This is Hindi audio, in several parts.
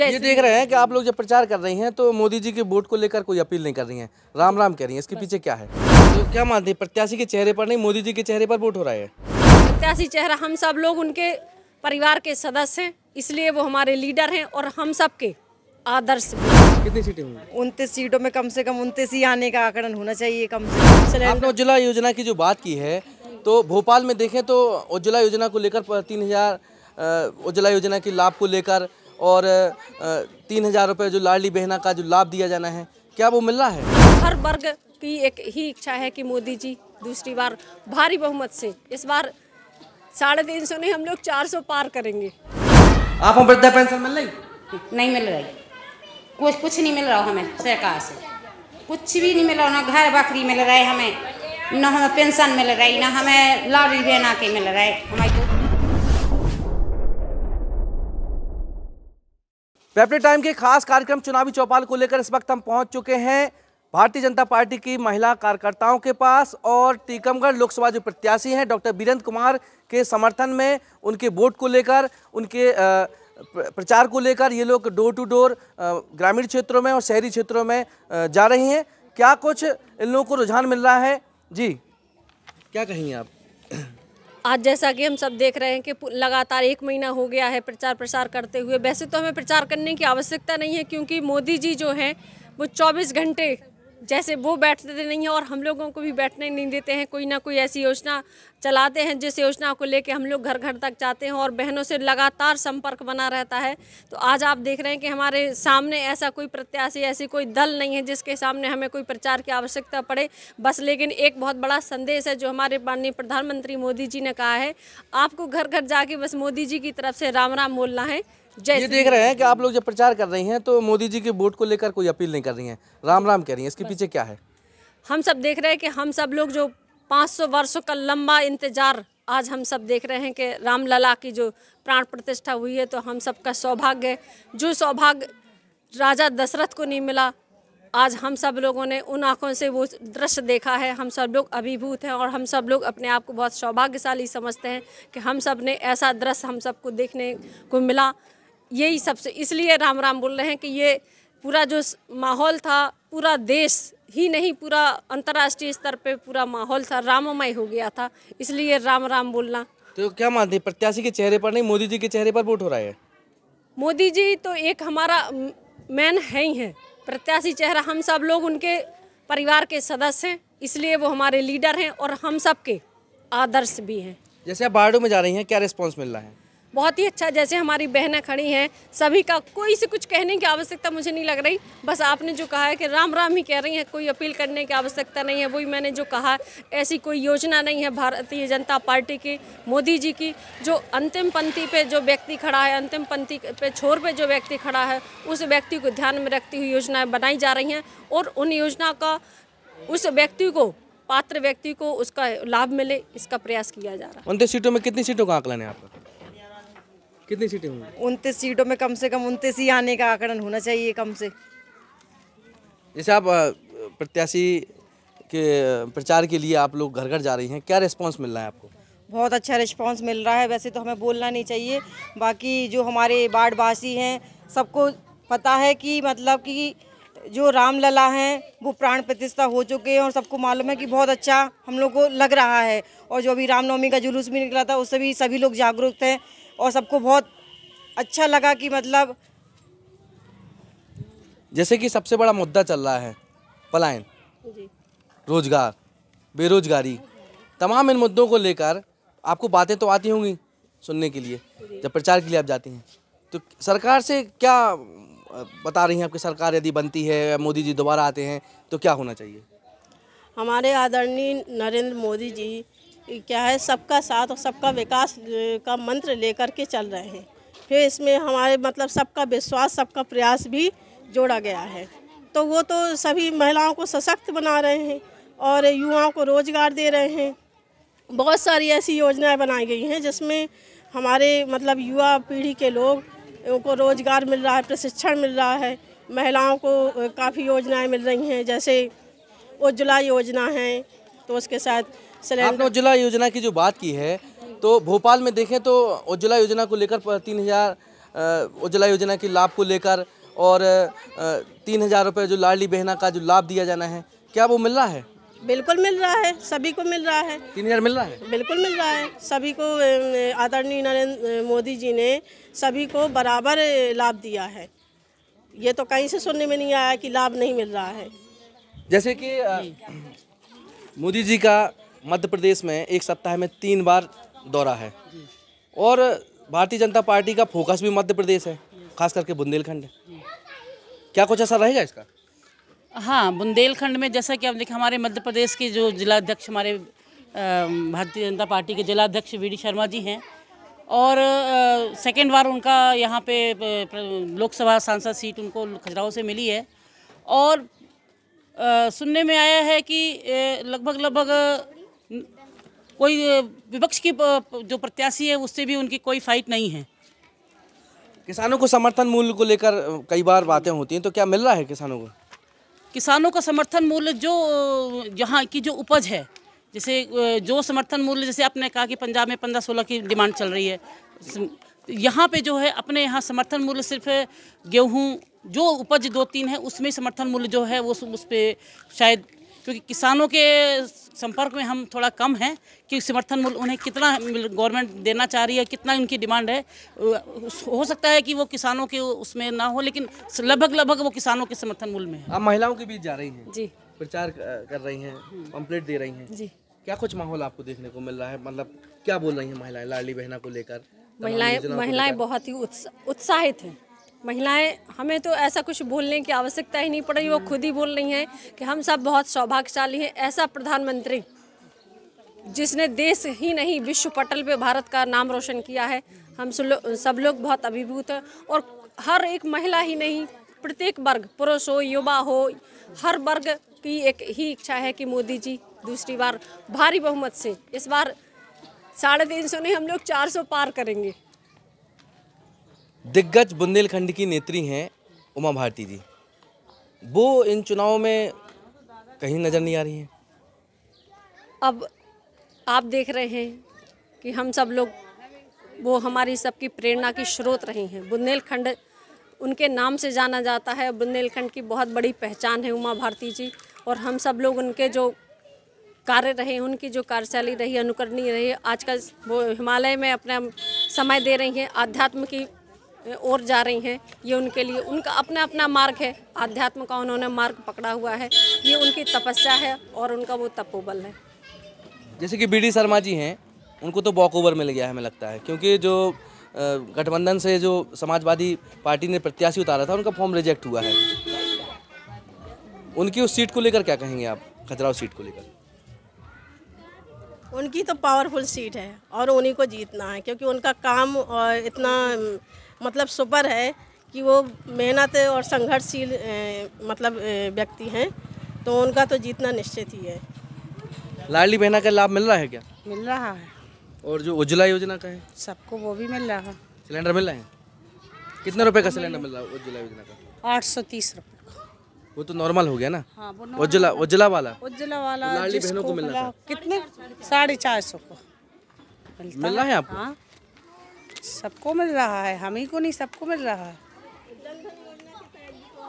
ये देख रहे हैं कि आप लोग जब प्रचार कर रही हैं तो मोदी जी के वोट को लेकर कोई अपील नहीं कर रही हैं राम राम कह रही हैं इसके पीछे क्या है तो क्या मानते हैं प्रत्याशी के चेहरे पर नहीं मोदी जी के चेहरे पर वोट हो रहा है प्रत्याशी चेहरा हम सब लोग उनके परिवार के सदस्य हैं इसलिए वो हमारे लीडर हैं और हम सब के आदर्श कितनी सीटें होंगी उनतीस सीटों में कम से कम उनतीस ही आने का आकलन होना चाहिए कम से कम आपने उज्ज्वला योजना की जो बात की है तो भोपाल में देखें तो उज्ज्वला योजना को लेकर तीन हज़ार उज्ज्वला योजना के लाभ को लेकर और तीन हज़ार रुपये जो लाडली बहना का जो लाभ दिया जाना है क्या वो मिल रहा है हर वर्ग की एक ही इच्छा है कि मोदी जी दूसरी बार भारी बहुमत से इस बार साढ़े तीन सौ नहीं हम लोग चार सौ पार करेंगे आपको वृद्धा पेंशन मिल रही नहीं मिल रही कुछ कुछ नहीं मिल रहा हमें सरकार से कुछ भी नहीं मिल रहा ना घर बकरी मिल रहा है हमें न हमें पेंशन मिल रही ना हमें लाड़ी बहना के मिल रहा है हमारी तो वेपरेट तो टाइम के खास कार्यक्रम चुनावी चौपाल को लेकर इस वक्त हम पहुंच चुके हैं भारतीय जनता पार्टी की महिला कार्यकर्ताओं के पास और टीकमगढ़ लोकसभा जो प्रत्याशी हैं डॉक्टर बीरेंद्र कुमार के समर्थन में उनके वोट को लेकर उनके प्रचार को लेकर ये लोग डोर टू डोर ग्रामीण क्षेत्रों में और शहरी क्षेत्रों में जा रहे हैं क्या कुछ इन लोगों को रुझान मिल रहा है जी क्या कहेंगे आप आज जैसा कि हम सब देख रहे हैं कि लगातार एक महीना हो गया है प्रचार प्रसार करते हुए वैसे तो हमें प्रचार करने की आवश्यकता नहीं है क्योंकि मोदी जी जो हैं वो 24 घंटे जैसे वो बैठते नहीं हैं और हम लोगों को भी बैठने नहीं देते हैं कोई ना कोई ऐसी योजना चलाते हैं जिस योजना को लेके हम लोग घर घर तक जाते हैं और बहनों से लगातार संपर्क बना रहता है तो आज आप देख रहे हैं कि हमारे सामने ऐसा कोई प्रत्याशी ऐसी कोई दल नहीं है जिसके सामने हमें कोई प्रचार की आवश्यकता पड़े बस लेकिन एक बहुत बड़ा संदेश है जो हमारे माननीय प्रधानमंत्री मोदी जी ने कहा है आपको घर घर जाके बस मोदी जी की तरफ से राम राम बोलना है ये देख रहे हैं कि आप लोग जब प्रचार कर रही हैं तो मोदी जी के वोट को लेकर कोई अपील नहीं कर रही हैं राम राम कह रही हैं इसके पीछे क्या है हम सब देख रहे हैं कि हम सब लोग जो 500 वर्षों का लंबा इंतजार आज हम सब देख रहे हैं कि रामलला की जो प्राण प्रतिष्ठा हुई है तो हम सबका सौभाग्य जो सौभाग्य राजा दशरथ को नहीं मिला आज हम सब लोगों ने उन आँखों से वो दृश्य देखा है हम सब लोग अभिभूत हैं और हम सब लोग अपने आप को बहुत सौभाग्यशाली समझते हैं कि हम सब ने ऐसा दृश्य हम सबको देखने को मिला यही सबसे इसलिए राम राम बोल रहे हैं कि ये पूरा जो माहौल था पूरा देश ही नहीं पूरा अंतर्राष्ट्रीय स्तर पे पूरा माहौल था राममय हो गया था इसलिए राम राम बोलना तो क्या मानते हैं प्रत्याशी के चेहरे पर नहीं मोदी जी के चेहरे पर वोट हो रहा है मोदी जी तो एक हमारा मैन है ही है प्रत्याशी चेहरा हम सब लोग उनके परिवार के सदस्य हैं इसलिए वो हमारे लीडर हैं और हम सब के आदर्श भी हैं जैसे आप बाड़ो में जा रही हैं क्या रिस्पॉन्स मिल रहा है बहुत ही अच्छा जैसे हमारी बहनें खड़ी हैं सभी का कोई से कुछ कहने की आवश्यकता मुझे नहीं लग रही बस आपने जो कहा है कि राम राम ही कह रही हैं कोई अपील करने की आवश्यकता नहीं है वही मैंने जो कहा ऐसी कोई योजना नहीं है भारतीय जनता पार्टी की मोदी जी की जो अंतिम पंक्ति पे जो व्यक्ति खड़ा है अंतिम पंक्ति पे छोर पे जो व्यक्ति खड़ा है उस व्यक्ति को ध्यान में रखती हुई योजनाएँ बनाई जा रही हैं और उन योजना का उस व्यक्ति को पात्र व्यक्ति को उसका लाभ मिले इसका प्रयास किया जा रहा है उनतीस सीटों में कितनी सीटों का आकलन है आपका कितनी सीटें होंगी उनतीस सीटों में कम से कम उनतीस ही आने का आकलन होना चाहिए कम से जैसे आप प्रत्याशी के प्रचार के लिए आप लोग घर घर जा रही हैं क्या रिस्पांस मिल रहा है आपको बहुत अच्छा रिस्पांस मिल रहा है वैसे तो हमें बोलना नहीं चाहिए बाकी जो हमारे बाढ़वासी हैं सबको पता है कि मतलब कि जो रामलला हैं वो प्राण प्रतिष्ठा हो चुके हैं और सबको मालूम है कि बहुत अच्छा हम लोग को लग रहा है और जो अभी रामनवमी का जुलूस भी निकला था उससे भी सभी लोग जागरूक थे और सबको बहुत अच्छा लगा कि मतलब जैसे कि सबसे बड़ा मुद्दा चल रहा है पलायन रोजगार बेरोजगारी तमाम इन मुद्दों को लेकर आपको बातें तो आती होंगी सुनने के लिए जब प्रचार के लिए आप जाती हैं तो सरकार से क्या बता रही हैं आपकी सरकार यदि बनती है मोदी जी दोबारा आते हैं तो क्या होना चाहिए हमारे आदरणीय नरेंद्र मोदी जी क्या है सबका साथ और सबका विकास का मंत्र लेकर के चल रहे हैं फिर इसमें हमारे मतलब सबका विश्वास सबका प्रयास भी जोड़ा गया है तो वो तो सभी महिलाओं को सशक्त बना रहे हैं और युवाओं को रोज़गार दे रहे हैं बहुत सारी ऐसी योजनाएं बनाई गई हैं जिसमें हमारे मतलब युवा पीढ़ी के लोग उनको रोज़गार मिल रहा है प्रशिक्षण मिल रहा है महिलाओं को काफ़ी योजनाएं मिल रही हैं जैसे उज्ज्वला योजना है तो उसके साथ आपने उज्ज्वला योजना की जो बात की है तो भोपाल में देखें तो उज्ज्वला योजना को लेकर तीन हज़ार उज्ज्वला योजना के लाभ को लेकर और तीन हज़ार रुपये जो लाडली बहना का जो लाभ दिया जाना है क्या वो मिल रहा है बिल्कुल मिल रहा है सभी को मिल रहा है तीन हजार मिल रहा है बिल्कुल मिल रहा है सभी को आदरणीय नरेंद्र मोदी जी ने सभी को बराबर लाभ दिया है ये तो कहीं से सुनने में नहीं आया कि लाभ नहीं मिल रहा है जैसे कि मोदी जी का मध्य प्रदेश में एक सप्ताह में तीन बार दौरा है और भारतीय जनता पार्टी का फोकस भी मध्य प्रदेश है खास करके बुंदेलखंड क्या कुछ ऐसा रहेगा इसका हाँ बुंदेलखंड में जैसा कि आप देखें हमारे मध्य प्रदेश के जो जिलाध्यक्ष हमारे भारतीय जनता पार्टी के जिलाध्यक्ष वी डी शर्मा जी हैं और सेकेंड बार उनका यहाँ पे लोकसभा सांसद सीट उनको खजुराहो से मिली है और आ, सुनने में आया है कि लगभग लगभग कोई विपक्ष की जो प्रत्याशी है उससे भी उनकी कोई फाइट नहीं है किसानों को समर्थन मूल्य को लेकर कई बार बातें होती हैं तो क्या मिल रहा है किसानों को किसानों का समर्थन मूल्य जो यहाँ की जो उपज है जैसे जो समर्थन मूल्य जैसे आपने कहा कि पंजाब में पंद्रह सोलह की डिमांड चल रही है यहाँ पे जो है अपने यहाँ समर्थन मूल्य सिर्फ गेहूँ जो उपज दो तीन है उसमें समर्थन मूल्य जो है वो उस पर शायद क्योंकि किसानों के संपर्क में हम थोड़ा कम हैं कि समर्थन मूल्य उन्हें कितना गवर्नमेंट देना चाह रही है कितना उनकी डिमांड है हो सकता है कि वो किसानों के उसमें ना हो लेकिन लगभग लगभग वो किसानों के समर्थन मूल्य में है आप महिलाओं के बीच जा रही हैं जी प्रचार कर रही हैं कम्प्लेट हम्म। दे रही हैं जी क्या कुछ माहौल आपको देखने को मिल रहा है मतलब क्या बोल रही हैं महिलाएं लाडली बहना को लेकर महिलाएं महिलाएं बहुत ही उत्साहित हैं महिलाएं हमें तो ऐसा कुछ बोलने की आवश्यकता ही नहीं पड़ रही वो खुद ही बोल रही हैं कि हम सब बहुत सौभाग्यशाली हैं ऐसा प्रधानमंत्री जिसने देश ही नहीं विश्व पटल पे भारत का नाम रोशन किया है हम सब लोग बहुत अभिभूत हैं और हर एक महिला ही नहीं प्रत्येक वर्ग पुरुष हो युवा हो हर वर्ग की एक ही इच्छा है कि मोदी जी दूसरी बार भारी बहुमत से इस बार साढ़े तीन सौ नहीं हम लोग चार सौ पार करेंगे दिग्गज बुंदेलखंड की नेत्री हैं उमा भारती जी वो इन चुनावों में कहीं नज़र नहीं आ रही हैं अब आप देख रहे हैं कि हम सब लोग वो हमारी सबकी प्रेरणा की स्रोत रही हैं बुंदेलखंड उनके नाम से जाना जाता है बुंदेलखंड की बहुत बड़ी पहचान है उमा भारती जी और हम सब लोग उनके जो कार्य रहे उनकी जो कार्यशैली रही अनुकरणीय रही आजकल वो हिमालय में अपना समय दे रही हैं आध्यात्म की और जा रही हैं ये उनके लिए उनका अपना अपना मार्ग है आध्यात्म का उन्होंने मार्ग पकड़ा हुआ है ये उनकी तपस्या है और उनका वो तपोबल है जैसे कि बी शर्मा जी हैं उनको तो वॉकओवर मिल गया है हमें लगता है क्योंकि जो गठबंधन से जो समाजवादी पार्टी ने प्रत्याशी उतारा था उनका फॉर्म रिजेक्ट हुआ है उनकी उस सीट को लेकर क्या कहेंगे आप खजराव सीट को लेकर उनकी तो पावरफुल सीट है और उन्हीं को जीतना है क्योंकि उनका काम और इतना मतलब सुपर है कि वो मेहनत और संघर्षशील मतलब व्यक्ति हैं तो उनका तो जीतना निश्चित ही है लाडली बहना का लाभ मिल रहा है क्या मिल रहा है और जो उज्ज्वला योजना का है सबको वो भी मिल रहा है सिलेंडर मिल रहे हैं कितने रुपए का सिलेंडर मिल रहा है उज्ज्वला योजना का आठ सौ तीस रुपये वो तो नॉर्मल हो गया ना हाँ, उज्ज्वला उज्ज्वला वाला उज्ज्वला वाला लाडली बहनों को मिल रहा मतलब कितने साढ़े चार सौ को मिल रहा है आपको हाँ। सबको मिल रहा है हम ही को नहीं सबको मिल रहा है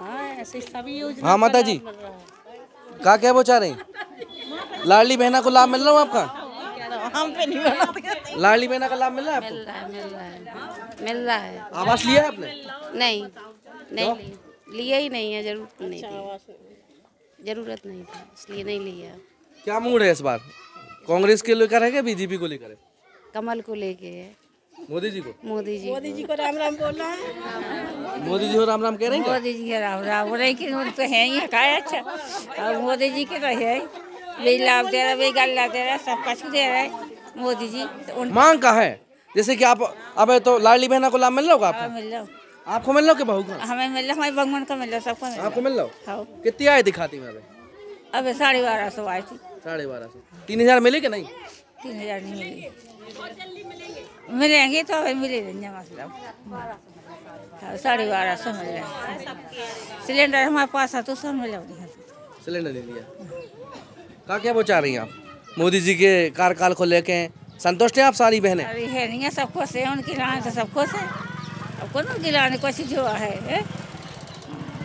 हाँ ऐसे सभी योजना हाँ माता जी कहा क्या पहुँचा रहे लाडली बहना को लाभ मिल रहा हूँ आपका हम पे नहीं लाडली बहना का लाभ मिल रहा है मिल रहा है मिल रहा है मिल रहा है आवास लिया है आपने नहीं नहीं लिया ही नहीं है जरूरत नहीं थी जरूरत नहीं था इसलिए नहीं लिया क्या मूड है इस बार कांग्रेस के लेकर है क्या बीजेपी को लेकर है कमल को लेके है मोदी जी को मोदी जी मोदी जी को राम राम बोल रहा है मोदी जी को राम राम कह रहे हैं मोदी जी के राम राम बोल रहे कि तो है ही कहा अच्छा और मोदी जी के तो है वही लाभ दे रहा है वही गल्ला दे रहा है सब कुछ दे रहा है मोदी जी मांग कहा है जैसे कि आप अब तो लाडली बहना को लाभ मिल रहा होगा आपको हाँ, मिल रहा हूँ आपको मिल रहा के बहू का हमें मिल रहा हमारे भगवान का मिल रहा सबको मिल आपको मिल रहा हाँ। कितनी आए दिखाती मैं अब साढ़े बारह सौ आई थी साढ़े बारह सौ तीन हजार मिले कि नहीं तीन हजार नहीं मिले मिलेंगे तो मिले देंगे मतलब हाँ, साढ़े बारह सौ मिल जाए सिलेंडर हमारे पास है तो सब मिल जाओगे सिलेंडर ले लिया कहा क्या पहुँचा रही हैं आप मोदी जी के कार्यकाल को लेके संतुष्ट हैं आप सारी बहने अरे है नहीं है सब खुश है उनकी लाने से सब खुश है अब कौन उनकी लाने को जो है, है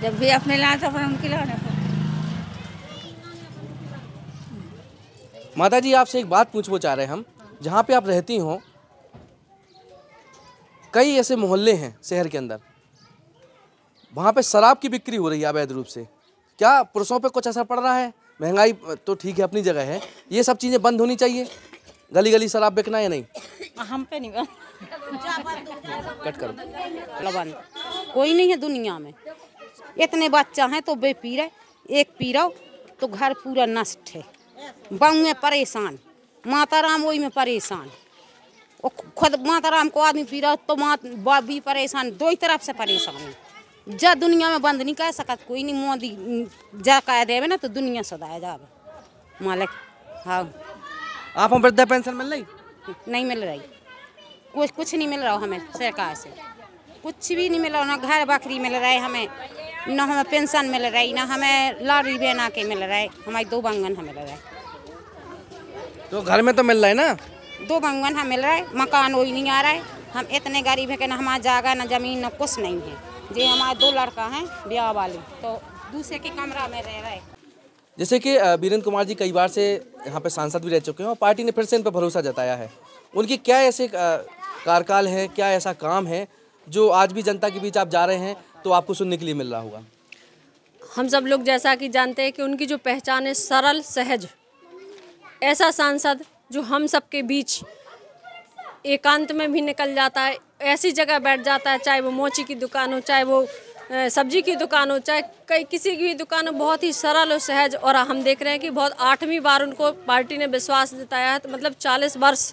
जब भी अपने लाए तो अपने उनकी लाने माता जी आपसे एक बात पूछना चाह रहे हैं हम जहाँ पे आप रहती हों कई ऐसे मोहल्ले हैं शहर के अंदर वहाँ पे शराब की बिक्री हो रही है अवैध रूप से क्या पुरुषों पे कुछ असर पड़ रहा है महंगाई तो ठीक है अपनी जगह है ये सब चीज़ें बंद होनी चाहिए गली गली शराब बिकना या नहीं हम पे नहीं कट करो कोई नहीं है दुनिया में इतने बच्चा हैं तो बेपी रहे एक पी रहो तो घर पूरा नष्ट है बहुएँ परेशान माता राम वही में परेशान और खुद राम को आदमी पी रहा तो माँ भी परेशान दो ही तरफ से परेशान है जा दुनिया में बंद नहीं कर सकत कोई नहीं मोदी जा कह देवे ना तो दुनिया सदाए जाब मालिक हाँ आप हम वृद्धा पेंशन मिल रही नहीं मिल रही कुछ कुछ नहीं मिल रहा हमें सरकार से कुछ भी नहीं मिल रहा ना घर बकरी मिल रहा है हमें ना हमें पेंशन मिल रही ना हमें लाड़ी बहना के मिल रहा है हमारी दो बंगन हमें मिल रहा है तो घर में तो मिल रहा है ना दो बंगवन हम मिल रहा है मकान वही नहीं आ रहा है हम इतने गरीब हैं कि ना हमारा जागा ना जमीन ना कुछ नहीं है जी हमारे दो लड़का हैं ब्याह वाले तो दूसरे के कमरा में रह रहे जैसे कि बीरेंद्र कुमार जी कई बार से यहाँ पे सांसद भी रह चुके हैं और पार्टी ने फिर से इन पर भरोसा जताया है उनकी क्या ऐसे कार्यकाल है क्या ऐसा काम है जो आज भी जनता के बीच आप जा रहे हैं तो आपको सुनने के लिए मिल रहा होगा हम सब लोग जैसा कि जानते हैं कि उनकी जो पहचान है सरल सहज ऐसा सांसद जो हम सबके बीच एकांत में भी निकल जाता है ऐसी जगह बैठ जाता है चाहे वो मोची की दुकान हो चाहे वो सब्जी की दुकान हो चाहे कई किसी की भी दुकान हो बहुत ही सरल और सहज और हम देख रहे हैं कि बहुत आठवीं बार उनको पार्टी ने विश्वास जताया है तो मतलब चालीस वर्ष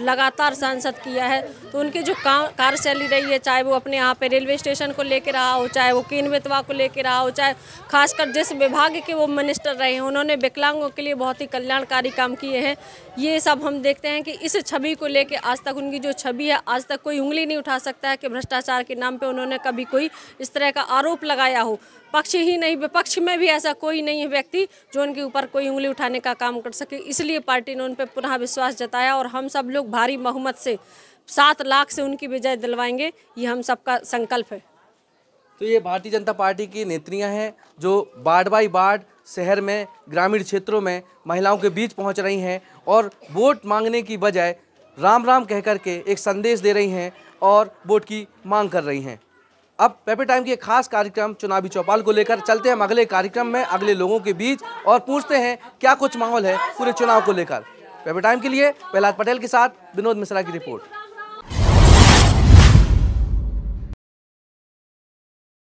लगातार सांसद किया है तो उनकी जो कार्यशैली रही है चाहे वो अपने यहाँ पे रेलवे स्टेशन को लेकर रहा हो चाहे वो किन बेतवा को लेकर रहा हो चाहे खासकर जिस विभाग के वो मिनिस्टर रहे हैं उन्होंने विकलांगों के लिए बहुत ही कल्याणकारी काम किए हैं ये सब हम देखते हैं कि इस छवि को लेकर आज तक उनकी जो छवि है आज तक कोई उंगली नहीं उठा सकता है कि भ्रष्टाचार के नाम पर उन्होंने कभी कोई इस तरह का आरोप लगाया हो पक्ष ही नहीं विपक्ष में भी ऐसा कोई नहीं है व्यक्ति जो उनके ऊपर कोई उंगली उठाने का काम कर सके इसलिए पार्टी ने उन पर पुनः विश्वास जताया और हम सब लोग लोग भारी बहुमत से सात लाख से उनकी विजय दिलवाएंगे ये हम सबका संकल्प है तो ये भारतीय जनता पार्टी की नेत्रियां हैं जो वार्ड बाई वार्ड शहर में ग्रामीण क्षेत्रों में महिलाओं के बीच पहुंच रही हैं और वोट मांगने की बजाय राम राम कह कर के एक संदेश दे रही हैं और वोट की मांग कर रही हैं अब पेपर टाइम की एक खास कार्यक्रम चुनावी चौपाल को लेकर चलते हैं हम अगले कार्यक्रम में अगले लोगों के बीच और पूछते हैं क्या कुछ माहौल है पूरे चुनाव को लेकर टाइम के लिए प्रहलाद पटेल के साथ विनोद मिश्रा की रिपोर्ट